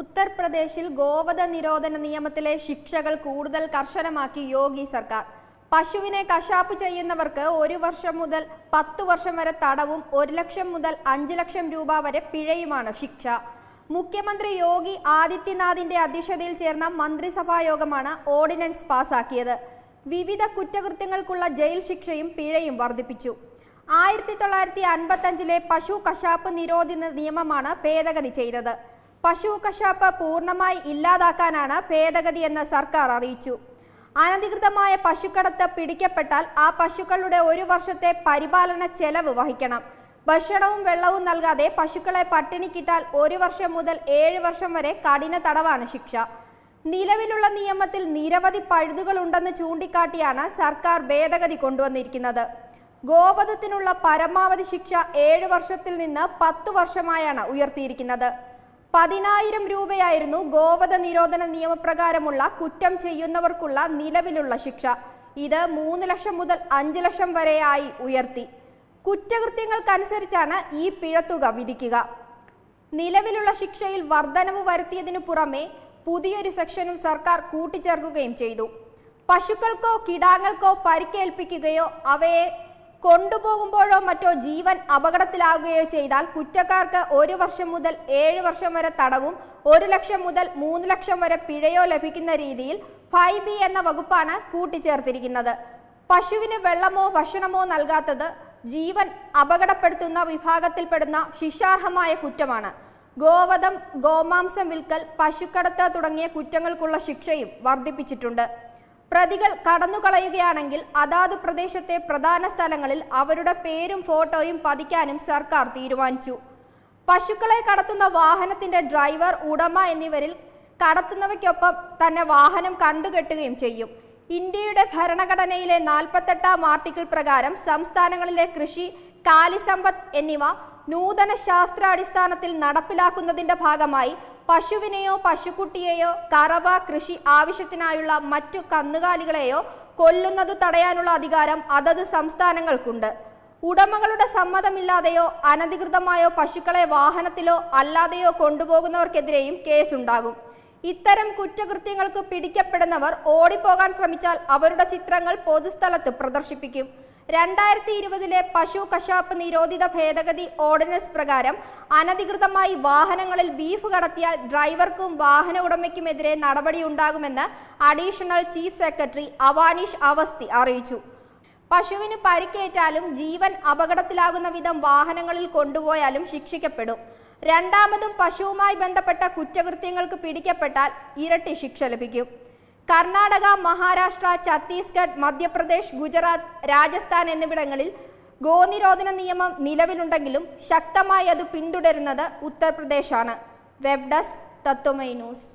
ഉത്തർപ്രദേശിൽ ഗോവധ നിരോധന നിയമത്തിലെ ശിക്ഷകൾ കൂടുതൽ കർശനമാക്കി യോഗി സർക്കാർ പശുവിനെ കശാപ്പ് ചെയ്യുന്നവർക്ക് ഒരു വർഷം മുതൽ പത്ത് വർഷം വരെ തടവും ഒരു ലക്ഷം മുതൽ അഞ്ച് ലക്ഷം രൂപ വരെ പിഴയുമാണ് ശിക്ഷ മുഖ്യമന്ത്രി യോഗി ആദിത്യനാഥിന്റെ അധ്യക്ഷതയിൽ ചേർന്ന മന്ത്രിസഭാ യോഗമാണ് ഓർഡിനൻസ് പാസാക്കിയത് വിവിധ കുറ്റകൃത്യങ്ങൾക്കുള്ള ജയിൽ ശിക്ഷയും പിഴയും വർദ്ധിപ്പിച്ചു ആയിരത്തി തൊള്ളായിരത്തി അഞ്ചിലെ പശു കശാപ്പ് നിരോധന നിയമമാണ് ഭേദഗതി ചെയ്തത് പശു കശാപ്പ് പൂർണ്ണമായി ഇല്ലാതാക്കാനാണ് ഭേദഗതിയെന്ന് സർക്കാർ അറിയിച്ചു അനധികൃതമായ പശുക്കടത്ത് പിടിക്കപ്പെട്ടാൽ ആ പശുക്കളുടെ ഒരു വർഷത്തെ പരിപാലന ചെലവ് വഹിക്കണം ഭക്ഷണവും വെള്ളവും നൽകാതെ പശുക്കളെ പട്ടിണിക്കിട്ടാൽ ഒരു വർഷം മുതൽ ഏഴ് വർഷം വരെ കഠിന തടവാണ് ശിക്ഷ നിലവിലുള്ള നിയമത്തിൽ നിരവധി പഴുതുകളുണ്ടെന്ന് ചൂണ്ടിക്കാട്ടിയാണ് സർക്കാർ ഭേദഗതി കൊണ്ടുവന്നിരിക്കുന്നത് ഗോപദത്തിനുള്ള പരമാവധി ശിക്ഷ ഏഴ് വർഷത്തിൽ നിന്ന് പത്തു വർഷമായാണ് ഉയർത്തിയിരിക്കുന്നത് പതിനായിരം രൂപയായിരുന്നു ഗോവധ നിരോധന നിയമപ്രകാരമുള്ള കുറ്റം ചെയ്യുന്നവർക്കുള്ള നിലവിലുള്ള ശിക്ഷ ഇത് മൂന്ന് ലക്ഷം മുതൽ അഞ്ച് ലക്ഷം വരെയായി ഉയർത്തി കുറ്റകൃത്യങ്ങൾക്കനുസരിച്ചാണ് ഈ പിഴത്തുക വിധിക്കുക നിലവിലുള്ള ശിക്ഷയിൽ വർധനവ് വരുത്തിയതിനു പുറമെ പുതിയൊരു സെക്ഷനും സർക്കാർ കൂട്ടിച്ചേർക്കുകയും ചെയ്തു പശുക്കൾക്കോ കിടാങ്ങൾക്കോ പരിക്കേൽപ്പിക്കുകയോ അവയെ കൊണ്ടുപോകുമ്പോഴോ മറ്റോ ജീവൻ അപകടത്തിലാകുകയോ ചെയ്താൽ കുറ്റക്കാർക്ക് ഒരു വർഷം മുതൽ ഏഴ് വർഷം വരെ തടവും ഒരു ലക്ഷം മുതൽ മൂന്ന് ലക്ഷം വരെ പിഴയോ ലഭിക്കുന്ന രീതിയിൽ ഫൈവ് ബി എന്ന വകുപ്പാണ് കൂട്ടിച്ചേർത്തിരിക്കുന്നത് പശുവിന് വെള്ളമോ ഭക്ഷണമോ നൽകാത്തത് ജീവൻ അപകടപ്പെടുത്തുന്ന വിഭാഗത്തിൽപ്പെടുന്ന ശിക്ഷാർഹമായ കുറ്റമാണ് ഗോവധം ഗോമാംസം വിൽക്കൽ പശുക്കടത്ത് തുടങ്ങിയ കുറ്റങ്ങൾക്കുള്ള ശിക്ഷയും വർദ്ധിപ്പിച്ചിട്ടുണ്ട് പ്രതികൾ കടന്നുകളയുകയാണെങ്കിൽ അതാത് പ്രദേശത്തെ പ്രധാന സ്ഥലങ്ങളിൽ അവരുടെ പേരും ഫോട്ടോയും പതിക്കാനും സർക്കാർ തീരുമാനിച്ചു പശുക്കളെ കടത്തുന്ന വാഹനത്തിന്റെ ഡ്രൈവർ ഉടമ എന്നിവരിൽ കടത്തുന്നവയ്ക്കൊപ്പം തന്നെ വാഹനം കണ്ടുകെട്ടുകയും ചെയ്യും ഇന്ത്യയുടെ ഭരണഘടനയിലെ നാൽപ്പത്തെട്ടാം ആർട്ടിക്കിൾ പ്രകാരം സംസ്ഥാനങ്ങളിലെ കൃഷി കാലിസമ്പത്ത് എന്നിവ നൂതന ശാസ്ത്രാടിസ്ഥാനത്തിൽ നടപ്പിലാക്കുന്നതിന്റെ ഭാഗമായി പശുവിനെയോ പശുക്കുട്ടിയെയോ കറവ കൃഷി ആവശ്യത്തിനായുള്ള മറ്റു കന്നുകാലികളെയോ കൊല്ലുന്നത് തടയാനുള്ള അധികാരം അതത് സംസ്ഥാനങ്ങൾക്കുണ്ട് ഉടമകളുടെ സമ്മതമില്ലാതെയോ അനധികൃതമായോ പശുക്കളെ വാഹനത്തിലോ അല്ലാതെയോ കൊണ്ടുപോകുന്നവർക്കെതിരെയും കേസുണ്ടാകും ഇത്തരം കുറ്റകൃത്യങ്ങൾക്ക് പിടിക്കപ്പെടുന്നവർ ഓടിപ്പോകാൻ ശ്രമിച്ചാൽ അവരുടെ ചിത്രങ്ങൾ പൊതുസ്ഥലത്ത് പ്രദർശിപ്പിക്കും രണ്ടായിരത്തി ഇരുപതിലെ പശു കശാപ്പ് നിരോധിത ഭേദഗതി ഓർഡിനൻസ് പ്രകാരം അനധികൃതമായി വാഹനങ്ങളിൽ ബീഫ് കടത്തിയാൽ ഡ്രൈവർക്കും വാഹന ഉടമയ്ക്കുമെതിരെ നടപടിയുണ്ടാകുമെന്ന് additional chief secretary Awanish Awasthi അറിയിച്ചു പശുവിന് പരിക്കേറ്റാലും ജീവൻ അപകടത്തിലാകുന്ന വിധം വാഹനങ്ങളിൽ കൊണ്ടുപോയാലും ശിക്ഷിക്കപ്പെടും രണ്ടാമതും പശുവുമായി ബന്ധപ്പെട്ട കുറ്റകൃത്യങ്ങൾക്ക് പിടിക്കപ്പെട്ടാൽ ഇരട്ടി ശിക്ഷ ലഭിക്കും കർണാടക മഹാരാഷ്ട്ര ഛത്തീസ്ഗഡ് മധ്യപ്രദേശ് ഗുജറാത്ത് രാജസ്ഥാൻ എന്നിവിടങ്ങളിൽ ഗോനിരോധന നിയമം നിലവിലുണ്ടെങ്കിലും ശക്തമായി അത് പിന്തുടരുന്നത് ഉത്തർപ്രദേശാണ് വെബ് ഡെസ്ക് തത്വമൈ ന്യൂസ്